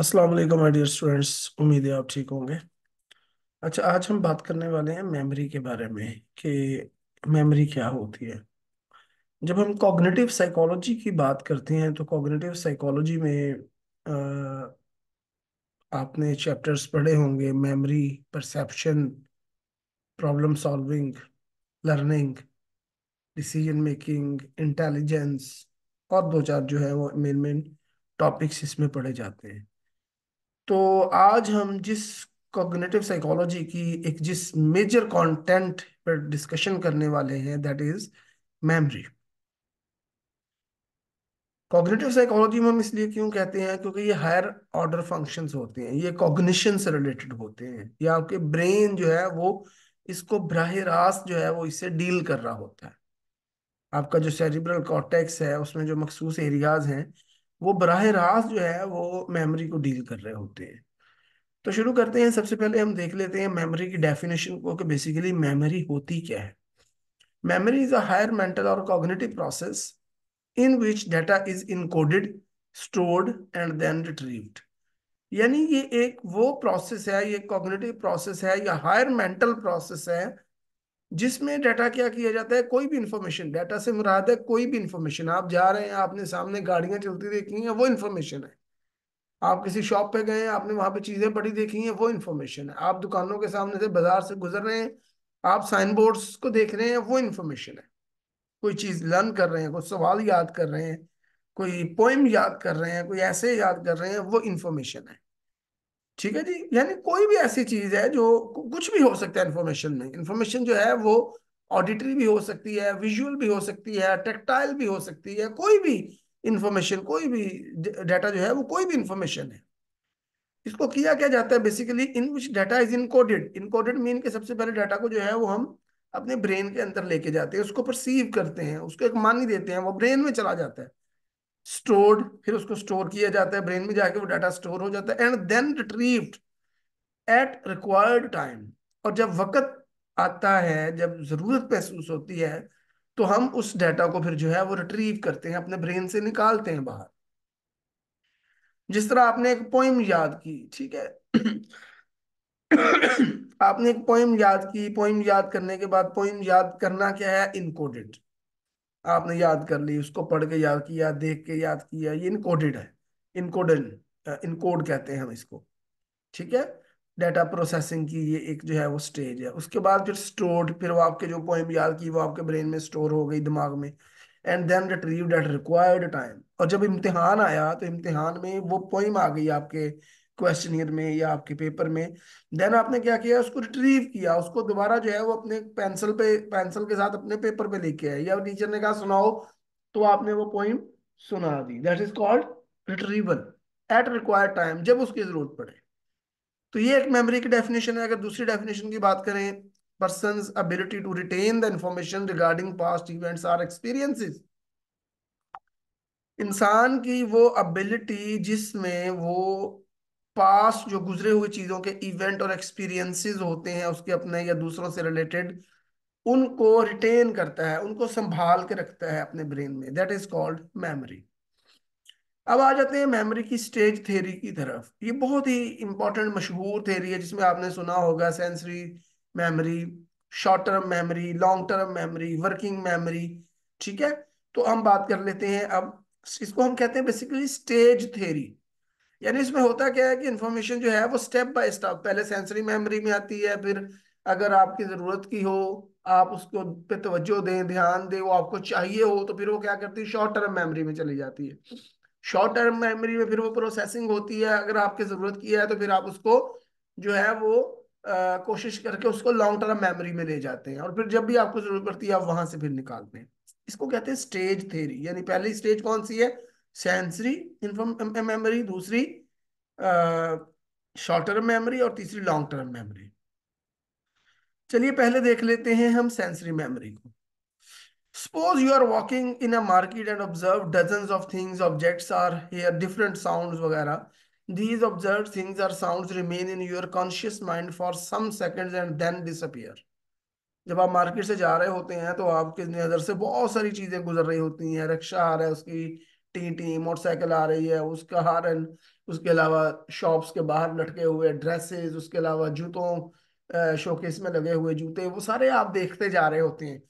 अस्सलाम वालेकुम my dear students उम्मीद है आप ठीक होंगे अच्छा आज हम बात करने वाले हैं मेमोरी के बारे में कि मेमोरी क्या होती है जब हम कॉग्निटिव साइकोलॉजी की बात करते हैं तो कॉग्निटिव साइकोलॉजी में आ, आपने चैप्टर्स पढ़े होंगे memory perception problem solving learning decision making intelligence और दो चार जो है वो मेन मेन टॉपिक्स इसमें पढ़े जाते हैं तो आज हम जिस कॉग्निटिव साइकोलॉजी की एक जिस मेजर कंटेंट पर डिस्कशन करने वाले हैं that is memory cognitive psychology में हम इसलिए क्यों कहते हैं क्योंकि ये हायर ऑर्डर फंक्शंस होते हैं ये कॉग्निशन से रिलेटेड होते हैं ये आपके ब्रेन जो है वो इसको बराह रास्त जो है वो इससे डील कर रहा होता है आपका जो सेरिब्रल कॉर्टेक्स है उसमें जो मखसूस एरियाज हैं वो बराह रास्त जो है वो मेमोरी को डील कर रहे होते हैं तो शुरू करते हैं सबसे पहले हम देख लेते हैं मेमोरी की डेफिनेशन को कि बेसिकली मेमोरी होती क्या है memory is a higher mental और cognitive process in which data is encoded stored and then retrieved यानी ये एक वो प्रोसेस है ये कॉग्निटिव प्रोसेस है या हायर मेंटल प्रोसेस है जिसमें डाटा क्या किया जाता है कोई भी इंफॉर्मेशन डाटा से मुराद है कोई भी इंफॉर्मेशन आप जा रहे हैं आपने सामने गाड़ियां चलती देखी हैं वो इन्फॉर्मेशन है आप किसी शॉप पे गए हैं आपने वहां पे चीजें पड़ी देखी हैं वो इन्फॉर्मेशन है आप दुकानों के सामने से बाजार से गुजर रहे हैं आप साइन बोर्ड्स को देख रहे हैं वो इन्फॉर्मेशन है कोई चीज लर्न कर रहे हैं कोई सवाल याद कर रहे हैं कोई पोइम याद कर रहे हैं कोई ऐसे याद कर रहे हैं वो इन्फॉर्मेशन है ठीक है जी यानी कोई भी ऐसी चीज है जो कुछ भी हो सकता है इन्फॉर्मेशन में इन्फॉर्मेशन जो है वो ऑडिटरी भी हो सकती है विजुअल भी हो सकती है टेक्टाइल भी हो सकती है कोई भी इंफॉर्मेशन कोई भी डाटा जो है वो कोई भी इंफॉर्मेशन है इसको किया क्या जाता है basically in which data is encoded encoded mean के सबसे पहले डाटा को जो है वो हम अपने ब्रेन के अंदर लेके जाते हैं उसको परसीव करते हैं उसको एक मानी देते हैं वो ब्रेन में चला जाता है स्टोर्ड फिर उसको स्टोर किया जाता है ब्रेन में जाके वो डाटा स्टोर हो जाता है and then retrieved at required time और जब वक्त आता है जब जरूरत महसूस होती है तो हम उस डाटा को फिर जो है वो रिट्रीव करते हैं अपने ब्रेन से निकालते हैं बाहर जिस तरह आपने एक पोइम याद की ठीक है आपने एक पोइम याद की पोइम याद करने के बाद पोइम याद करना क्या है इनकोडेड आपने याद कर ली उसको पढ़ के याद किया देख के याद किया ये इनकोडेड है इनकोडेड इनकोड कहते हैं हम इसको ठीक है डेटा प्रोसेसिंग की ये एक जो है वो स्टेज है उसके बाद फिर स्टोर्ड फिर वो आपके जो पोएम याद की वो आपके ब्रेन में स्टोर हो गई दिमाग में and then retrieve at required time और जब इम्तिहान आया तो इम्तिहान में वो पोइम आ गई आपके क्वेश्चन में या आपके पेपर में देन आपने क्या किया उसको रिट्रीव किया उसको दोबारा जो है वो अपने पेंसिल पे पेंसिल के साथ अपने पेपर पे लेके आए या टीचर ने कहा सुनाओ तो आपने वो पोइम सुना दी that is called retrieval at required time जब उसकी जरूरत पड़े तो ये एक मेमोरी की डेफिनेशन है अगर दूसरी डेफिनेशन की बात करें person ability to retain the information regarding past events or experiences इंसान की वो अबिलिटी जिसमें वो पास जो गुजरे हुए चीजों के इवेंट और एक्सपीरियंसेस होते हैं उसके अपने या दूसरों से रिलेटेड उनको रिटेन करता है उनको संभाल के रखता है अपने ब्रेन में दैट इज कॉल्ड मेमोरी अब आ जाते हैं मेमोरी की स्टेज थेरी की तरफ ये बहुत ही इंपॉर्टेंट मशहूर थेरी है जिसमें आपने सुना होगा sensory memory short term memory long term memory working memory ठीक है तो हम बात कर लेते हैं अब इसको हम कहते हैं बेसिकली स्टेज थेरी यानी इसमें होता क्या है कि इन्फॉर्मेशन जो है वो स्टेप बाय स्टेप पहले सेंसरी मेमोरी में आती है फिर अगर आपकी ज़रूरत की हो आप उसको पे तवज्जो दें ध्यान दें वो आपको चाहिए हो तो फिर वो क्या करती है शॉर्ट टर्म मेमोरी में चली जाती है शॉर्ट टर्म मेमोरी में फिर वो प्रोसेसिंग होती है अगर आपकी ज़रूरत की है तो फिर आप उसको जो है वो आ, कोशिश करके उसको लॉन्ग टर्म मेमोरी में ले जाते हैं और फिर जब भी आपको ज़रूरत पड़ती है आप वहां से फिर निकालते हैं इसको कहते हैं स्टेज थेरी यानी पहली स्टेज कौन सी है सेंसरी मेमोरी दूसरी शॉर्ट टर्म मेमोरी और तीसरी लॉन्ग टर्म मेमोरी चलिए पहले देख लेते हैं हम सेंसरी मेमोरी को suppose you are walking in a market and observe dozen of things objects are here different sound वगैरह these observe things are sound remain in your conscious mind for some second and then disappear जब आप market से जा रहे होते हैं तो आपके नजर से बहुत सारी चीजें गुजर रही होती हैं रक्षा आ रहा है उसकी टी टी मोटरसाइकिल आ रही है उसका हारन उसके अलावा शॉप्स के बाहर लटके हुए ड्रेसेस उसके अलावा जूतों शोकेस में लगे हुए जूते वो सारे आप देखते जा रहे होते हैं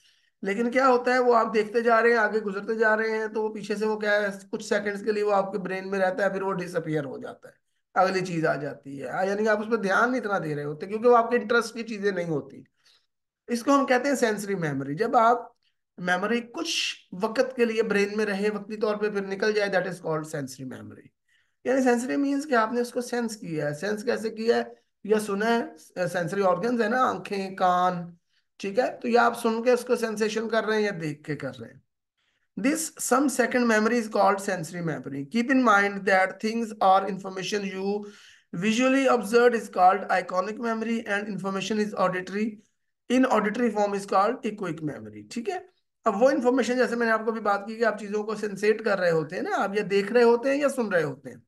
लेकिन क्या होता है वो आप देखते जा रहे हैं आगे गुजरते जा रहे हैं तो वो पीछे से वो क्या है कुछ सेकंड्स के लिए वो आपके ब्रेन में रहता है फिर वो डिसअपियर हो जाता है अगली चीज आ जाती है यानी आप उस पर ध्यान नहीं इतना दे रहे होते क्योंकि वो आपके इंटरेस्ट की चीजें नहीं होती इसको हम कहते हैं सेंसरी मेमोरी जब आप मेमोरी कुछ वक्त के लिए ब्रेन में रहे वक्ती तौर पे फिर निकल जाए that is called sensory memory यानी सेंसरी मीन्स कि आपने उसको सेंस किया है सेंस कैसे किया है या सुना है सेंसरी ऑर्गन्स है ना आंखें कान ठीक है तो या आप सुन के उसको सेंसेशन कर रहे हैं या देख के कर रहे हैं this some second memory is called sensory memory keep in mind that things are information you visually observe is called iconic memory and information is auditory in auditory form is called echoic memory ठीक है अब वो information जैसे मैंने आपको भी बात की कि आप चीजों को सेंसेट कर रहे होते हैं ना आप या देख रहे होते हैं या सुन रहे होते हैं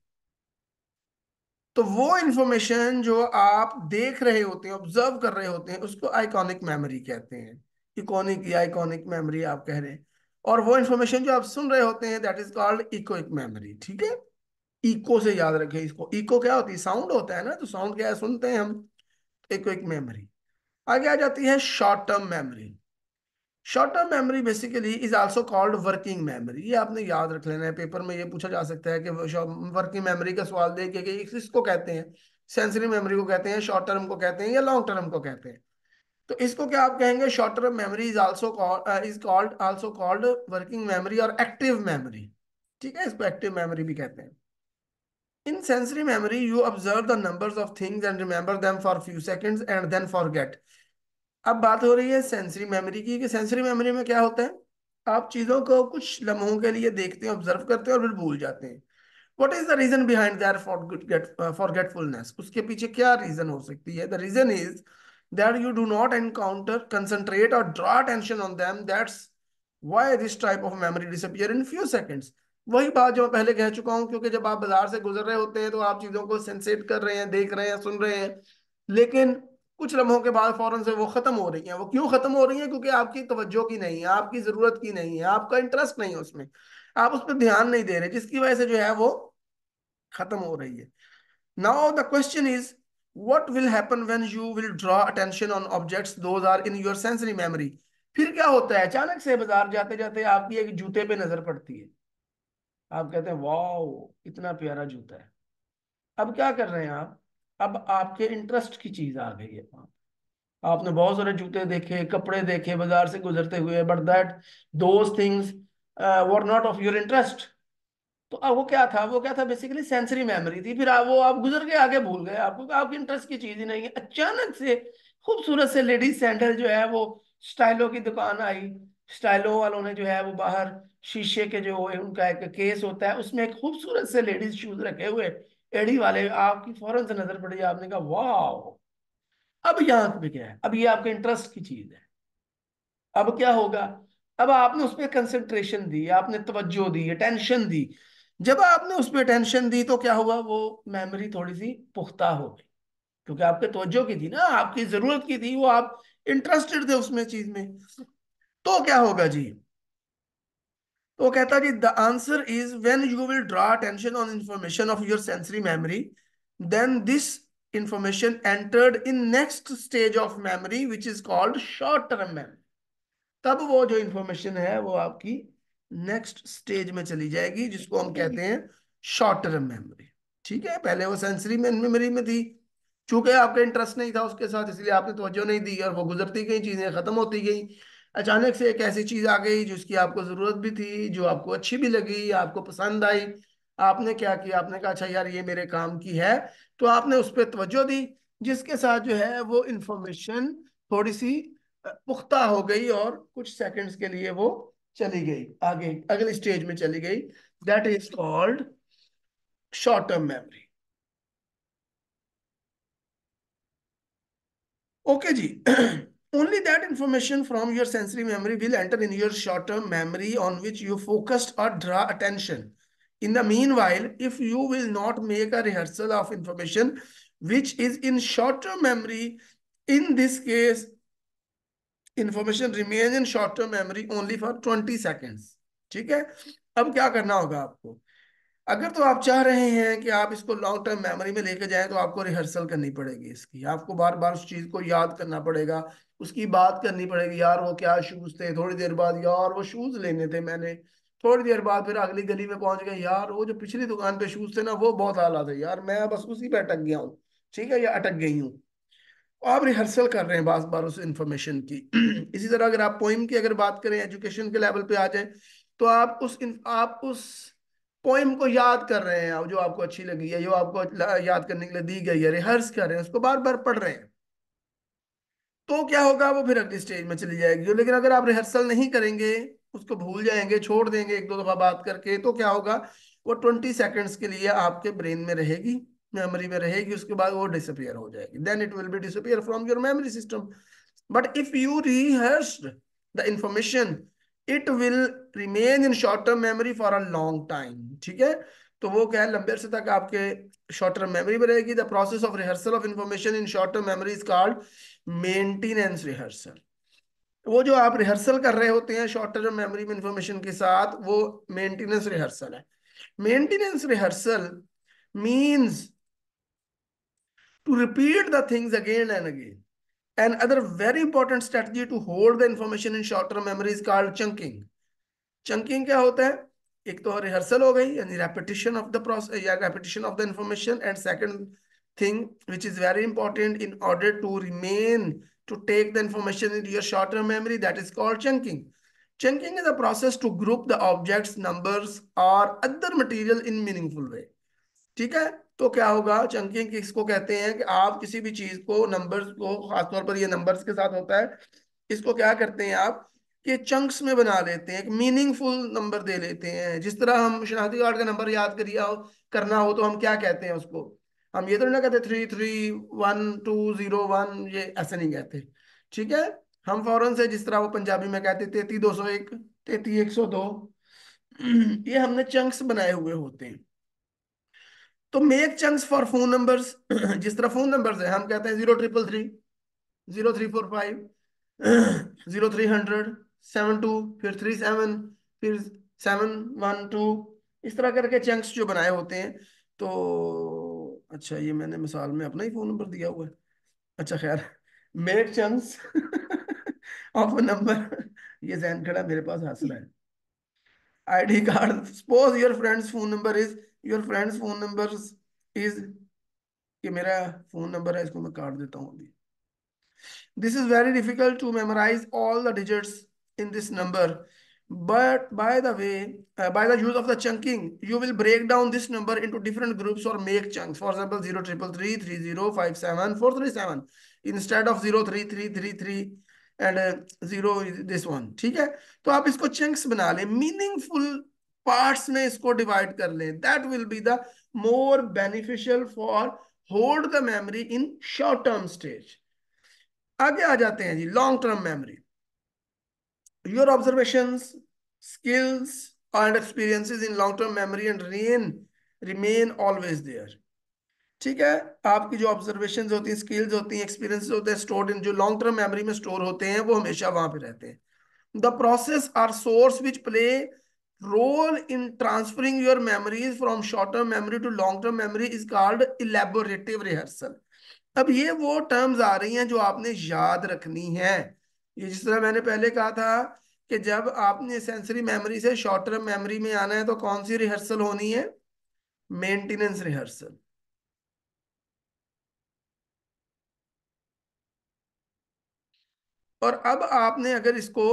तो वो इन्फॉर्मेशन जो आप देख रहे होते हैं ऑब्जर्व कर रहे होते हैं उसको आइकॉनिक मेमोरी कहते हैं इकोनिक या आइकॉनिक मेमोरी आप कह रहे हैं और वो इन्फॉर्मेशन जो आप सुन रहे होते हैं that is called echoic memory ठीक है इको से याद रखें इसको इको क्या होती है साउंड होता है ना तो साउंड क्या है सुनते हैं हम इकोइक मेमोरी आगे आ जाती है short term memory short term memory basically is also called working memory ये आपने याद रख लेना है पेपर में ये पूछा जा सकता है कि वर्किंग मेमोरी का सवाल दे कि इसको कहते हैं सेंसरी मेमोरी को कहते हैं शॉर्ट टर्म को कहते हैं या लॉन्ग टर्म को कहते हैं तो इसको क्या आप कहेंगे short term memory is also is called also called working memory और एक्टिव मेमोरी ठीक है इसको एक्टिव मेमोरी भी कहते हैं in sensory memory you observe the numbers of things and remember them for few seconds and then forget अब बात हो रही है सेंसरी मेमोरी की कि सेंसरी मेमोरी में क्या होता है आप चीज़ों को कुछ लम्हों के लिए देखते हैं ऑब्जर्व करते हैं और फिर भूल जाते हैं what is the reason behind their forgetfulness उसके पीछे क्या रीजन हो सकती है the reason is that you do not encounter concentrate और draw attention on them that's why this type of memory disappear in few seconds वही बात जो मैं पहले कह चुका हूँ क्योंकि जब आप बाजार से गुजर रहे होते हैं तो आप चीज़ों को सेंसेट कर रहे हैं देख रहे हैं सुन रहे हैं लेकिन कुछ लम्हों के बाद फौरन से वो खत्म हो रही है वो क्यों खत्म हो रही है क्योंकि आपकी तवज्जो की नहीं है आपकी जरूरत की नहीं है आपका इंटरेस्ट नहीं है उसमें आप उस पर ध्यान नहीं दे रहे जिसकी वजह से जो है वो खत्म हो रही है now the question is what will happen when you will draw attention on object those are in your sensory memory फिर क्या होता है अचानक से बाजार जाते जाते आपकी एक जूते पे नजर पड़ती है आप कहते हैं वाओ इतना प्यारा जूता है अब क्या कर रहे हैं आप अब आपके इंटरेस्ट की चीज आ गई है वहां आपने बहुत सारे जूते देखे कपड़े देखे बाजार से गुजरते हुए but that those things were not of your interest तो अब वो क्या था वो क्या था बेसिकली सेंसरी मेमोरी थी फिर आप वो आप गुजर के आगे भूल गए आपको आपकी इंटरेस्ट की चीज ही नहीं है अचानक से खूबसूरत से लेडीज सेंटर जो है वो स्टाइलो की दुकान आई स्टाइलो वालों ने जो है वो बाहर शीशे के जो उनका एक केस होता है उसमें एक खूबसूरत से लेडीज शूज रखे हुए एडी वाले आपकी फौरन से नजर पड़ी आपने कहा वाह अब यहां पर क्या है अब ये आपके इंटरेस्ट की चीज है अब क्या होगा अब आपने उस पर कंसेंट्रेशन दी आपने तवज्जो दी अटेंशन दी जब आपने उस पर अटेंशन दी तो क्या हुआ वो मेमोरी थोड़ी सी पुख्ता हो गई क्योंकि आपके तवज्जो की थी ना आपकी जरूरत की थी वो आप इंटरेस्टेड थे उसमें चीज में तो क्या होगा जी तो कहता जी the answer is when you will draw attention on information of your sensory memory then this information entered in next stage of memory which is called short term memory तब वो जो इंफॉर्मेशन है वो आपकी नेक्स्ट स्टेज में चली जाएगी जिसको हम कहते हैं शॉर्ट टर्म memory ठीक है पहले वो sensory मेमोरी में थी चूंकि आपका इंटरेस्ट नहीं था उसके साथ इसलिए आपने तवज्जो नहीं दी और वो गुजरती गई चीजें खत्म होती गई अचानक से एक ऐसी चीज़ आ गई जिसकी आपको ज़रूरत भी थी जो आपको अच्छी भी लगी आपको पसंद आई आपने क्या किया आपने कहा अच्छा यार ये मेरे काम की है तो आपने उस पर तवज्जो दी जिसके साथ जो है वो इंफॉर्मेशन थोड़ी सी पुख्ता हो गई और कुछ सेकंड्स के लिए वो चली गई आगे अगले स्टेज में चली गई that is called short term memory okay जी Only that information from your sensory memory will enter in your short-term memory on which you focused or draw attention. In the meanwhile, if you will not make a rehearsal of information which is in short-term memory, in this case, information remains in short-term memory only for 20 seconds. ठीक है अब क्या करना होगा आपको अगर तो आप चाह रहे हैं कि आप इसको लॉन्ग टर्म मेमोरी में लेके जाएं तो आपको रिहर्सल करनी पड़ेगी इसकी आपको बार बार उस चीज़ को याद करना पड़ेगा उसकी बात करनी पड़ेगी यार वो क्या शूज़ थे थोड़ी देर बाद यार वो शूज़ लेने थे मैंने थोड़ी देर बाद फिर अगली गली में पहुंच गए यार वो जो पिछली दुकान पे शूज़ थे ना वो बहुत आला थे यार मैं बस उसी पे अटक गया हूँ ठीक है या अटक गई हूँ आप रिहर्सल कर रहे हैं बार बार उस इन्फॉर्मेशन की इसी तरह अगर आप पोइम की अगर बात करें एजुकेशन के लेवल पे आ जाए तो आप उस आप उस पोइम को याद कर रहे हैं जो आपको अच्छी लगी है जो आपको याद करने के लिए दी गई है रिहर्स कर रहे हैं उसको बार बार पढ़ रहे हैं तो क्या होगा वो फिर अगली स्टेज में चली जाएगी लेकिन अगर आप रिहर्सल नहीं करेंगे उसको भूल जाएंगे छोड़ देंगे एक दो दफा बात करके तो क्या होगा वो ट्वेंटी सेकेंड्स के लिए आपके ब्रेन में रहेगी मेमोरी में रहेगी उसके बाद वो डिसअपियर हो जाएगी then it will be disappear from your memory system but if you rehearsed the information it will remain in short term memory for a long time ठीक है तो वो क्या है लंबे अरसे तक आपके शॉर्ट टर्म मेमोरी में रहेगी the process of rehearsal of information in short term memory is called maintenance rehearsal वो जो आप रिहर्सल कर रहे होते हैं शॉर्ट टर्म मेमोरी में इंफॉर्मेशन के साथ वो मेंटेनेंस रिहर्सल है maintenance rehearsal means to repeat the things again and again and other very important strategy to hold the information in short term memory called chunking chunking क्या होता है एक तो रिहर्सल हो गई यानी रेपिटेशन ऑफ द प्रोसेस या repetition of the information and second thing which is very important in order to remain to take the information into your short-term memory that is called chunking. Chunking is a process to group the objects, numbers or other material in meaningful way. ठीक है तो क्या होगा chunking किसको कहते हैं कि आप किसी भी चीज को नंबर्स को खासतौर पर ये नंबर्स के साथ होता है इसको क्या करते हैं आप कि चंक्स में बना लेते हैं एक मीनिंगफुल नंबर दे लेते हैं जिस तरह हम शनाख्ती कार्ड का नंबर याद करिया हो करना हो तो हम क्या कहते हैं उसको हम ये तो नहीं कहते three three one two zero one ये ऐसे नहीं कहते ठीक है हम फौरन से जिस तरह वो पंजाबी में कहते तेती दो सौ एक तेती एक सौ दो ये हमने चंक्स बनाए हुए होते हैं तो make chunks for phone numbers जिस तरह फोन नंबर्स है हम कहते हैं zero triple three zero three four five zero three hundred seven two फिर थ्री सेवन फिर सेवन वन टू इस तरह करके चंक्स जो बनाए होते हैं तो अच्छा ये मैंने मिसाल में अपना ही फोन नंबर दिया हुआ है अच्छा खैर मेक चांस ऑफ नंबर ये जहन खड़ा मेरे पास हासिल है ID card suppose your friend's phone number is your friend's phone number is कि मेरा फोन नंबर है इसको मैं काट देता हूँ अभी this is very difficult to memorise all the digits in this number But by the way, uh, by the use of the chunking, you will break down this number into different groups or make chunks. For example, 0, 333, 3057, 437 instead of 0, 3333 and zero this one ठीक है तो आप इसको chunks बना लें meaningful parts में इसको divide कर लें that will be the more beneficial for hold the memory in short term stage आगे आ जाते हैं जी long term memory your observations, skills, and experiences in long-term memory and remain remain always there. ठीक है आपकी जो ऑब्जर्वेशन होती हैं स्किल्स होती हैं एक्सपीरियंस होते हैं स्टोर्ड इन जो लॉन्ग टर्म मेमोरी में स्टोर होते हैं वो हमेशा वहां पे रहते हैं the process or source which play role in transferring your memories from short term memory to long term memory is called elaborative rehearsal अब ये वो टर्म्स आ रही हैं जो आपने याद रखनी है ये जिस तरह मैंने पहले कहा था कि जब आपने सेंसरी मेमोरी से शॉर्ट टर्म मेमोरी में आना है तो कौन सी रिहर्सल होनी है मेंटेनेंस रिहर्सल और अब आपने अगर इसको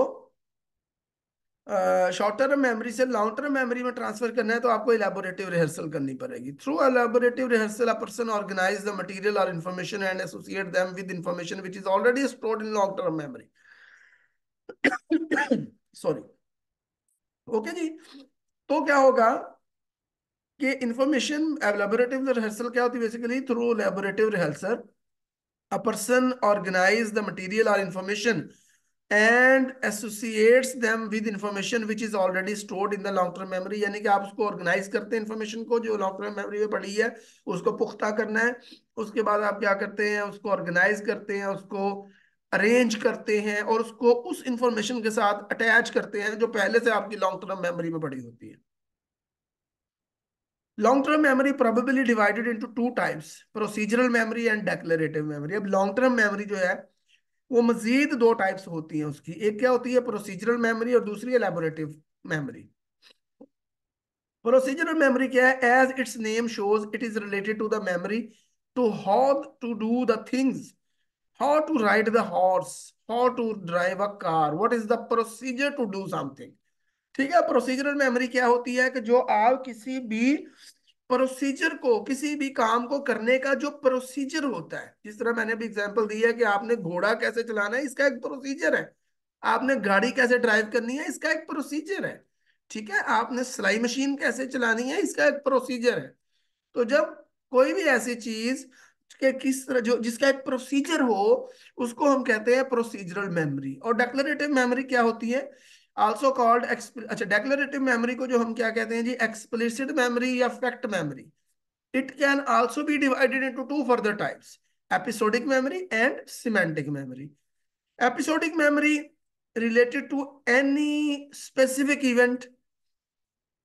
शॉर्ट टर्म मेमोरी से लॉन्ग टर्म मेमोरी में ट्रांसफर करना है तो आपको इलेबोरेटिव रिहर्सल करनी पड़ेगी through elaborative rehearsal a person organise the material और information and associate them with information which is already stored in long term memory sorry okay जी तो क्या होगा कि इंफॉर्मेशन लेबोरेटिव रिहर्सल क्या होती है basically through elaborative rehearsal a person organise the material और information and associates them with information which is already stored in the long term memory यानी कि आप उसको ऑर्गेनाइज करते हैं इन्फॉर्मेशन को जो लॉन्ग टर्म मेमोरी में पड़ी है उसको पुख्ता करना है उसके बाद आप क्या करते हैं उसको ऑर्गेनाइज करते हैं उसको अरेंज करते हैं और उसको उस इंफॉर्मेशन के साथ अटैच करते हैं जो पहले से आपकी लॉन्ग टर्म मेमोरी में पड़ी होती है long term memory probably divided into two types procedural memory and declarative memory अब लॉन्ग टर्म मेमोरी जो है वो मजीद दो टाइप्स होती है उसकी एक क्या होती है प्रोसीजरल मेमोरी और दूसरी एलेबोरेटिव मेमोरी प्रोसीजरल मेमोरी क्या है as its name shows it is related to the memory to how to do the things how to ride the horse, how to drive a car, what is the procedure to do something. ठीक है procedural memory क्या होती है कि जो आप किसी भी प्रोसीजर को किसी भी काम को करने का जो प्रोसीजर होता है जिस तरह मैंने भी एग्जांपल दी है कि आपने घोड़ा कैसे चलाना है इसका एक प्रोसीजर है आपने गाड़ी कैसे ड्राइव करनी है इसका एक प्रोसीजर है ठीक है आपने सिलाई मशीन कैसे चलानी है इसका एक प्रोसीजर है तो जब कोई भी ऐसी चीज कि किस तरह जो जिसका एक प्रोसीजर हो उसको हम कहते हैं प्रोसीजरल मेमोरी और डेक्लरेटिव मेमोरी क्या होती है आल्सो कॉल्ड अच्छा डेक्लरेटिव मेमोरी को जो हम क्या कहते हैं जी एक्सप्लिसिट मेमोरी या fact memory it can also be divided into two further types episodic memory and semantic memory episodic memory related to any specific event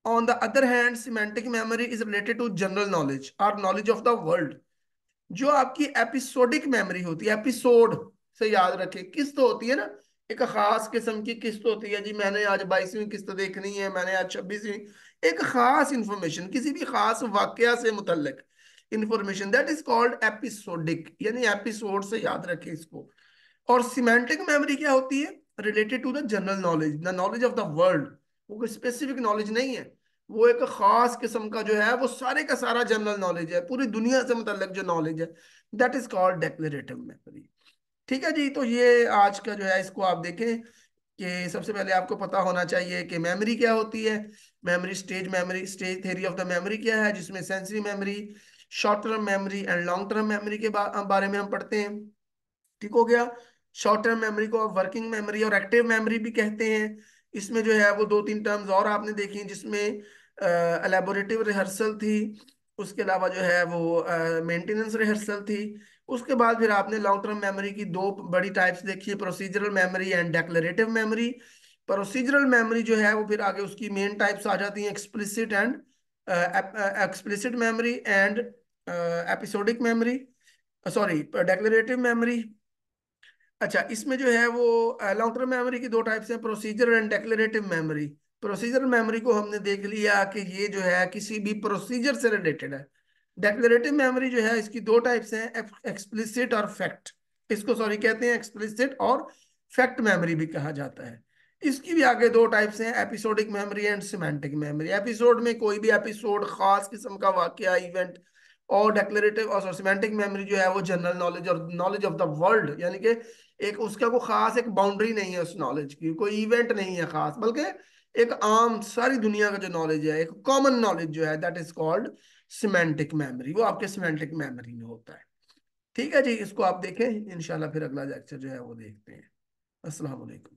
On the other hand, semantic memory is related to general knowledge or knowledge of the world. जो आपकी episodic memory होती है episode से याद रखे किस्त तो होती है ना एक खास किस्म की किस्त तो होती है जी मैंने आज बाईसवीं किस्त देखनी है मैंने आज छब्बीसवीं एक खास इंफॉर्मेशन किसी भी खास वाक्य से मुतलक information that is called episodic यानी एपिसोड से याद रखे इसको और सीमेंटिक मेमोरी क्या होती है related to the general knowledge the knowledge of the world वो कोई स्पेसिफिक नॉलेज नहीं है वो एक खास किस्म का जो है वो सारे का सारा जनरल नॉलेज है पूरी दुनिया से मतलब जो नॉलेज है that is called declarative memory ठीक है जी तो ये आज का जो है इसको आप देखें कि सबसे पहले आपको पता होना चाहिए कि मेमोरी क्या होती है मेमोरी स्टेज मेमोरी स्टेज थे ऑफ द मेमोरी क्या है जिसमें sensory memory short term memory and long term memory के बारे में हम पढ़ते हैं ठीक हो गया शॉर्ट टर्म मेमोरी को आप वर्किंग मेमोरी और एक्टिव मेमोरी भी कहते हैं इसमें जो है वो दो तीन टर्म्स और आपने देखी जिसमें एलेबोरेटिव रिहर्सल थी उसके अलावा जो है वो मेंटेनेंस रिहर्सल थी उसके बाद फिर आपने लॉन्ग टर्म मेमोरी की दो बड़ी टाइप्स देखी है procedural memory and declarative memory procedural memory जो है वो फिर आगे उसकी मेन टाइप्स आ जाती हैं explicit and explicit memory and episodic memory sorry declarative memory अच्छा इसमें जो है वो लॉन्ग टर्म मेमोरी की दो टाइप्स हैं procedure and declarative memory procedure memory को हमने देख लिया कि ये जो है किसी भी प्रोसीजर से रिलेटेड है डेक्लेटिव मेमोरी जो है इसकी दो टाइप्स हैं एक्सप्लिसिट और फैक्ट इसको सॉरी कहते हैं एक्सप्लिसिट और फैक्ट मेमोरी भी कहा जाता है इसकी भी आगे दो टाइप्स हैं episodic memory and semantic memory episode में कोई भी एपिसोड खास किस्म का वाक्य इवेंट और डेक्लेटिव और सिमेंटिक मेमोरी जो है वो जनरल नॉलेज और नॉलेज ऑफ द वर्ल्ड यानी कि एक उसका कोई खास एक बाउंड्री नहीं है उस नॉलेज की कोई इवेंट नहीं है खास बल्कि एक आम सारी दुनिया का जो नॉलेज है एक कॉमन नॉलेज जो है that is called semantic memory वो आपके सिमेंटिक मेमोरी में होता है ठीक है जी इसको आप देखें इनशाला फिर अगला लेक्चर जो है वो देखते हैं असलकम